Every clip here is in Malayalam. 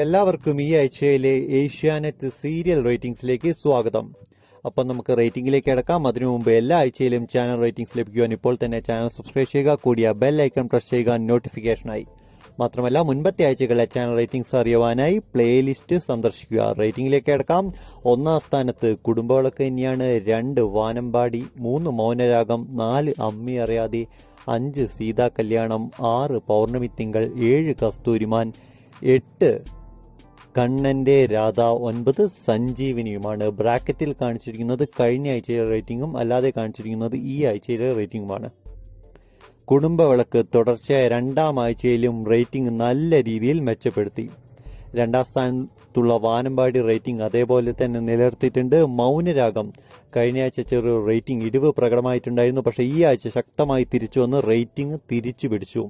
എല്ലാവർക്കും ഈ ആഴ്ചയിലെ ഏഷ്യാനെറ്റ് സീരിയൽ റേറ്റിംഗ്സിലേക്ക് സ്വാഗതം അപ്പം നമുക്ക് റേറ്റിംഗിലേക്ക് അടക്കാം അതിനു മുമ്പ് എല്ലാ ആഴ്ചയിലും ചാനൽ റേറ്റിംഗ്സ് ലഭിക്കുവാൻ ഇപ്പോൾ തന്നെ ചാനൽ സബ്സ്ക്രൈബ് ചെയ്യുക കൂടിയ ബെൽ ഐക്കൺ പ്രസ് ചെയ്യുക നോട്ടിഫിക്കേഷനായി മാത്രമല്ല മുൻപത്തെ ആഴ്ചകളിലെ ചാനൽ റേറ്റിംഗ്സ് അറിയുവാനായി പ്ലേലിസ്റ്റ് സന്ദർശിക്കുക റേറ്റിംഗിലേക്ക് അടക്കാം ഒന്നാം സ്ഥാനത്ത് കുടുംബവിളക്ക് തന്നെയാണ് രണ്ട് വാനമ്പാടി മൂന്ന് മൗനരാഗം നാല് അമ്മി അറിയാതെ അഞ്ച് സീതാ കല്യാണം ആറ് പൗർണമി തിങ്കൾ ഏഴ് കസ്തൂരിമാൻ എട്ട് കണ്ണൻ്റെ രാധ ഒൻപത് സഞ്ജീവനിയുമാണ് ബ്രാക്കറ്റിൽ കാണിച്ചിരിക്കുന്നത് കഴിഞ്ഞ ആഴ്ചയിലെ റേറ്റിംഗും അല്ലാതെ കാണിച്ചിരിക്കുന്നത് ഈ ആഴ്ചയിലെ റേറ്റിംഗുമാണ് കുടുംബവിളക്ക് തുടർച്ചയായ രണ്ടാം ആഴ്ചയിലും റേറ്റിംഗ് നല്ല രീതിയിൽ മെച്ചപ്പെടുത്തി രണ്ടാം സ്ഥാനത്തുള്ള വാനമ്പാടി റേറ്റിംഗ് അതേപോലെ തന്നെ നിലനിർത്തിയിട്ടുണ്ട് മൗനരാഗം കഴിഞ്ഞയാഴ്ച ചെറിയ റേറ്റിംഗ് ഇടിവ് പ്രകടമായിട്ടുണ്ടായിരുന്നു പക്ഷേ ഈ ആഴ്ച ശക്തമായി തിരിച്ചു വന്ന് റേറ്റിംഗ് തിരിച്ചു പിടിച്ചു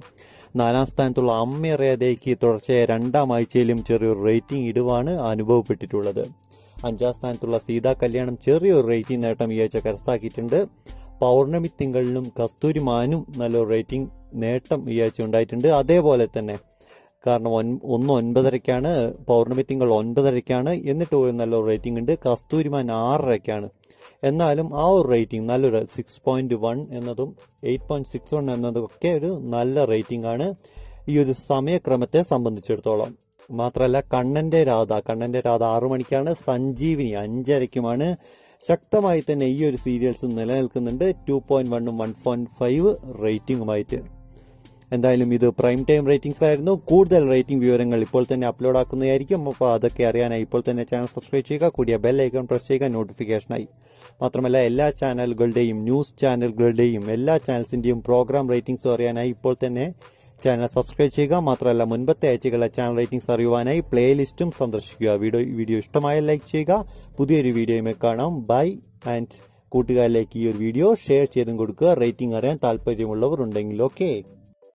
നാലാം സ്ഥാനത്തുള്ള അമ്മയറിയാതേക്ക് തുടർച്ചയായ രണ്ടാം ആഴ്ചയിലും ചെറിയൊരു റേറ്റിംഗ് ഇടിവാണ് അനുഭവപ്പെട്ടിട്ടുള്ളത് അഞ്ചാം സ്ഥാനത്തുള്ള സീതാ കല്യാണം ചെറിയൊരു റേറ്റിംഗ് നേട്ടം ഈ ആഴ്ച കരസ്ഥാക്കിയിട്ടുണ്ട് പൗർണമി തിങ്കളിലും കസ്തൂരിമാനും നല്ലൊരു റേറ്റിംഗ് നേട്ടം ഈ ആഴ്ച ഉണ്ടായിട്ടുണ്ട് അതേപോലെ തന്നെ കാരണം ഒന്ന് ഒൻപതരയ്ക്കാണ് പൗർണമി തിങ്കൾ ഒൻപതരയ്ക്കാണ് എന്നിട്ട് ഒരു നല്ലൊരു റേറ്റിംഗ് ഉണ്ട് കസ്തൂരിമാൻ ആറരയ്ക്കാണ് എന്നാലും ആ ഒരു റേറ്റിംഗ് നല്ലൊരു സിക്സ് പോയിന്റ് വൺ എന്നതും എയ്റ്റ് പോയിന്റ് സിക്സ് വൺ എന്നതും ഒക്കെ ഒരു നല്ല റേറ്റിംഗ് ആണ് ഈ ഒരു സമയക്രമത്തെ സംബന്ധിച്ചിടത്തോളം മാത്രമല്ല കണ്ണന്റെ രാധ കണ്ണന്റെ രാധ ആറു മണിക്കാണ് സഞ്ജീവിനി അഞ്ചരയ്ക്കുമാണ് ശക്തമായി തന്നെ ഈ ഒരു സീരിയൽസ് നിലനിൽക്കുന്നുണ്ട് ടു പോയിന്റ് വണ്ണും വൺ പോയിന്റ് ഫൈവ് റേറ്റിംഗുമായിട്ട് എന്തായാലും ഇത് പ്രൈം ടൈം റേറ്റിംഗ്സ് ആയിരുന്നു കൂടുതൽ റേറ്റിംഗ് വിവരങ്ങൾ ഇപ്പോൾ തന്നെ അപ്ലോഡ് ആക്കുന്നതായിരിക്കും അപ്പോൾ അതൊക്കെ അറിയാനായി ഇപ്പോൾ തന്നെ ചാനൽ സബ്സ്ക്രൈബ് ചെയ്യുക കൂടിയ ബെൽ ഐക്കൺ പ്രസ് ചെയ്യുക നോട്ടിഫിക്കേഷനായി മാത്രമല്ല എല്ലാ ചാനലുകളുടെയും ന്യൂസ് ചാനലുകളുടെയും എല്ലാ ചാനൽസിൻ്റെയും പ്രോഗ്രാം റേറ്റിംഗ്സ് അറിയാനായി ഇപ്പോൾ തന്നെ ചാനൽ സബ്സ്ക്രൈബ് ചെയ്യുക മാത്രമല്ല മുൻപത്തെ ആഴ്ചകളിലെ ചാനൽ റേറ്റിംഗ്സ് അറിയുവാനായി പ്ലേലിസ്റ്റും സന്ദർശിക്കുക വീഡിയോ വീഡിയോ ഇഷ്ടമായ ലൈക്ക് ചെയ്യുക പുതിയൊരു വീഡിയോയുമേ കാണാം ബൈ ആൻഡ് കൂട്ടുകാരിലേക്ക് ഈ ഒരു വീഡിയോ ഷെയർ ചെയ്തും കൊടുക്കുക റേറ്റിംഗ് അറിയാൻ താല്പര്യമുള്ളവർ ഉണ്ടെങ്കിൽ ഓക്കെ